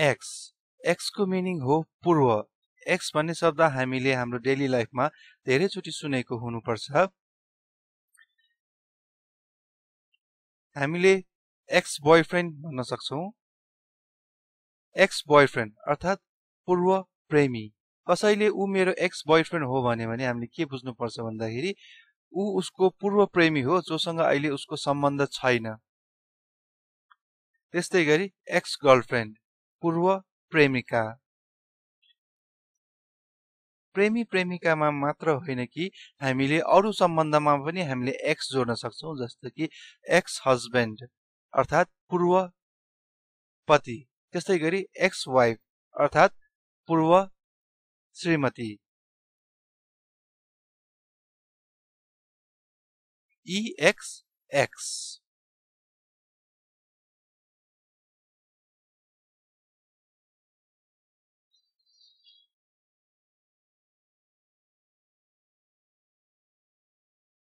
x एक्सको meaning हो पूर्व x भन्ने शब्द हामीले हाम्रो डेली लाइफमा धेरैचोटि सुनेको हुनुपर्छ हामीले एक्स बोयफ्रेन्ड भन्न सक्छौँ एक्स बोयफ्रेन्ड अर्थात् पूर्व प्रेमी कसैले ऊ मेरो एक्स बोयफ्रेन्ड हो भन्यो भने हामीले के बुझ्नुपर्छ भन्दाखेरि ऊ उसको पूर्व प्रेमी हो जोसँग अहिले उसको सम्बन्ध छैन त्यस्तै गरी एक्स गर्लफ्रेन्ड पूर्व प्रेमिका प्रेमी प्रेमिकामा मात्र होइन कि हामीले अरू सम्बन्धमा पनि हामीले एक्स जोड्न सक्छौँ जस्तो कि एक्स हस्बेन्ड अर्थात् पूर्व पति त्यस्तै गरी एक्स वाइफ अर्थात् पूर्व श्रीमती एक्स एक्स